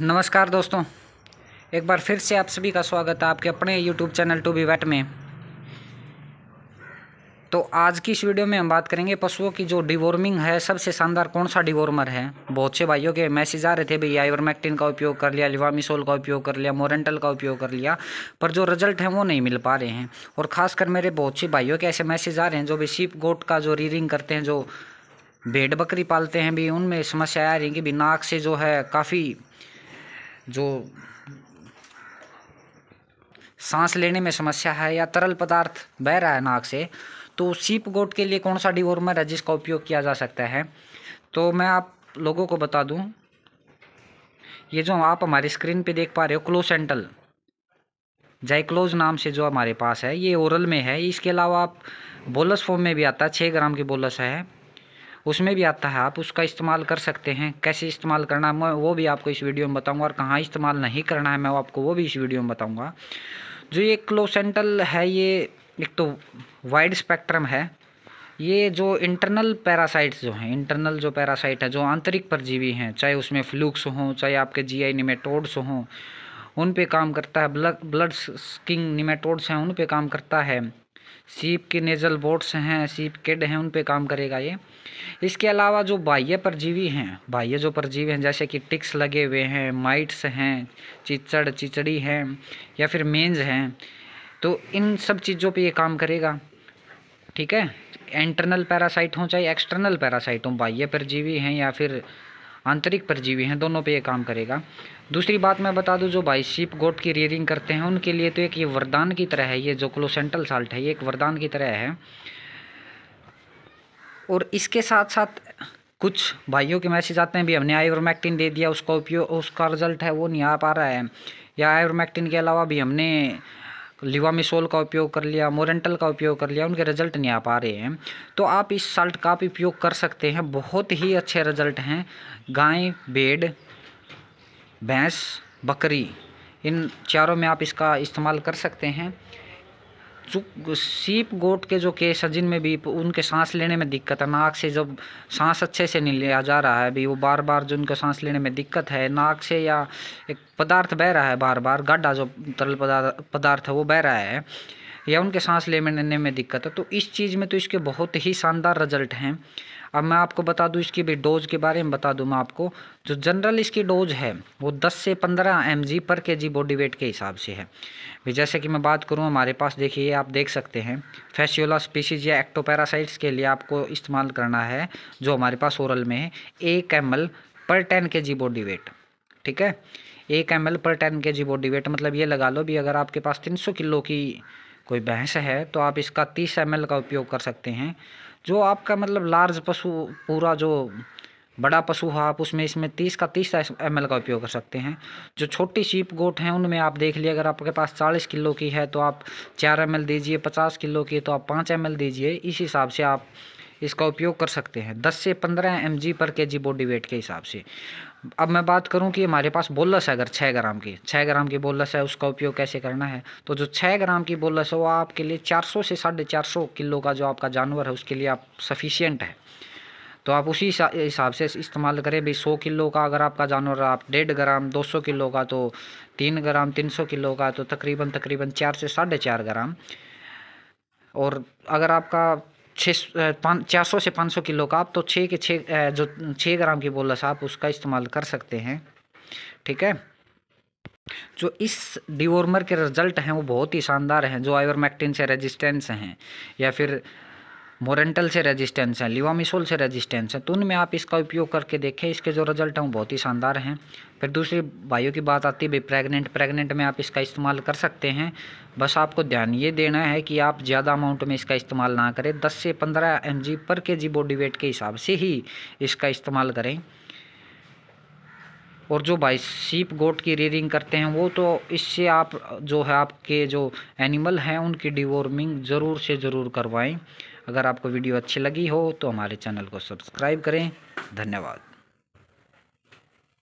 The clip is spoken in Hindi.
नमस्कार दोस्तों एक बार फिर से आप सभी का स्वागत है आपके अपने यूट्यूब चैनल टू बी वेट में तो आज की इस वीडियो में हम बात करेंगे पशुओं की जो डिवॉर्मिंग है सबसे शानदार कौन सा डिवॉर्मर है बहुत से भाइयों के मैसेज आ रहे थे भाई आइवरमैक्टिन का उपयोग कर लिया लिवामिसोल का उपयोग कर लिया मोरेंटल का उपयोग कर लिया पर जो रिजल्ट है वो नहीं मिल पा रहे हैं और ख़ासकर मेरे बहुत से भाइयों के ऐसे मैसेज आ रहे हैं जो भी शिप गोट का जो रीरिंग करते हैं जो भेड़ बकरी पालते हैं भी उनमें समस्या आ रही है कि भी नाक से जो है काफ़ी जो सांस लेने में समस्या है या तरल पदार्थ बह रहा है नाक से तो सीप गोट के लिए कौन सा डिवॉर्मर है जिसका उपयोग किया जा सकता है तो मैं आप लोगों को बता दूं ये जो आप हमारी स्क्रीन पे देख पा रहे हो क्लोसेंटल जाइक्लोज नाम से जो हमारे पास है ये ओरल में है इसके अलावा आप बोलस फॉर्म में भी आता है छः ग्राम की बोलस है उसमें भी आता है आप उसका इस्तेमाल कर सकते हैं कैसे इस्तेमाल करना है मैं वो भी आपको इस वीडियो में बताऊँगा और कहाँ इस्तेमाल नहीं करना है मैं आपको वो भी इस वीडियो में बताऊँगा जो ये क्लोसेंटल है ये एक तो वाइड स्पेक्ट्रम है ये जो इंटरनल पैरासाइट्स जो हैं इंटरनल जो पैरासाइट है जो आंतरिक परजीवी हैं चाहे उसमें फ्लूक्स हों चाहे आपके जीआई निमेटोड्स हों उन पे काम करता है ब्लड ब्लड स्किंग निमेटोड्स हैं उन पे काम करता है सीप के नेजल बोट्स हैं सीप किड हैं उन पे काम करेगा ये इसके अलावा जो बाह्य परजीवी हैं बाह्य जो परजीवी हैं जैसे कि टिक्स लगे हुए हैं माइट्स हैं चिचड़ चिचड़ी हैं या फिर मेंज हैं तो इन सब चीज़ों पे ये काम करेगा ठीक है इंटरनल पैरासाइट हों चाहे एक्सटर्नल पैरासाइट हों बाह्य परजीवी हैं या फिर आंतरिक परजीवी हैं दोनों पे ये काम करेगा दूसरी बात मैं बता दूं जो भाई शिप गोट की रियरिंग करते हैं उनके लिए तो एक ये वरदान की तरह है ये जो क्लोसेंटल साल्ट है ये एक वरदान की तरह है और इसके साथ साथ कुछ भाइयों के मैसेज आते हैं भी हमने आइवरमैक्टिन दे दिया उसका उपयोग उसका रिजल्ट है वो नहीं आ पा रहा है या आइवरमैक्टिन के अलावा भी हमने तो लिवामिसोल का उपयोग कर लिया मोरेंटल का उपयोग कर लिया उनके रिजल्ट नहीं आ पा रहे हैं तो आप इस साल्ट का भी उपयोग कर सकते हैं बहुत ही अच्छे रिजल्ट हैं गाय बेड भैंस बकरी इन चारों में आप इसका इस्तेमाल कर सकते हैं सीप गोट के जो केस है जिनमें भी उनके सांस लेने में दिक्कत है नाक से जब सांस अच्छे से नहीं लिया जा रहा है अभी वो बार बार जो उनको सांस लेने में दिक्कत है नाक से या एक पदार्थ बह रहा है बार बार गाढ़ा जो तरल पदार्थ है वो बह रहा है या उनके सांस लेने में दिक्कत है तो इस चीज़ में तो इसके बहुत ही शानदार रिजल्ट हैं अब मैं आपको बता दूं इसकी भी डोज़ के बारे में बता दूं मैं आपको जो जनरल इसकी डोज़ है वो 10 से 15 एम पर के जी बॉडी वेट के हिसाब से है जैसे कि मैं बात करूं हमारे पास देखिए आप देख सकते हैं फैसियोला स्पीसीज या एक्टोपैरासाइट्स के लिए आपको इस्तेमाल करना है जो हमारे पास ओरल में है एक एम पर टेन के जी बॉडी वेट ठीक है एक एम पर टेन के जी बॉडी वेट मतलब ये लगा लो भी अगर आपके पास तीन सौ किलो की कोई भैंस है तो आप इसका तीस एम का उपयोग कर सकते हैं जो आपका मतलब लार्ज पशु पूरा जो बड़ा पशु हो आप उसमें इसमें तीस का तीस एम का उपयोग कर सकते हैं जो छोटी शीप गोट हैं उनमें आप देख लिए अगर आपके पास चालीस किलो की है तो आप चार एम दीजिए पचास किलो की तो आप पाँच एम दीजिए इस हिसाब से आप इसका उपयोग कर सकते हैं दस से पंद्रह एम पर के जी बॉडी वेट के हिसाब से अब मैं बात करूं कि हमारे पास बोलस है अगर छः ग्राम की छः ग्राम की बोलस है उसका उपयोग कैसे करना है तो जो छः ग्राम की बोलस है वो आपके लिए 400 से साढ़े चार किलो का जो आपका जानवर है उसके लिए आप सफिशियंट है तो आप उसी हिसाब से इस्तेमाल करें भाई सौ किलो का अगर आपका जानवर आप डेढ़ ग्राम दो सौ किलो का तो तीन ग्राम तीन सौ किलो का तो तकरीबन तकरीबन चार से साढ़े चार ग्राम और अगर आपका छः पाँच चार सौ से पाँच सौ किलो का आप तो छः के छः जो छः ग्राम की बोलस आप उसका इस्तेमाल कर सकते हैं ठीक है जो इस डिवॉर्मर के रिजल्ट हैं वो बहुत ही शानदार हैं जो आइवरमैक्टिन से रेजिस्टेंस हैं या फिर मोरेंटल से रेजिस्टेंस है लिवामिसोल से रेजिस्टेंस है तो उनमें आप इसका उपयोग करके देखें इसके जो रिजल्ट हैं वो बहुत ही शानदार हैं फिर दूसरी भाइयों की बात आती है भाई प्रेगनेंट प्रेगनेंट में आप इसका इस्तेमाल कर सकते हैं बस आपको ध्यान ये देना है कि आप ज़्यादा अमाउंट में इसका इस्तेमाल ना करें दस से पंद्रह एम पर के जी बॉडी वेट के हिसाब से ही इसका इस्तेमाल करें और जो भाई सीप गोट की रेयरिंग करते हैं वो तो इससे आप जो है आपके जो एनिमल हैं उनकी डिवॉर्मिंग ज़रूर से ज़रूर करवाएं अगर आपको वीडियो अच्छी लगी हो तो हमारे चैनल को सब्सक्राइब करें धन्यवाद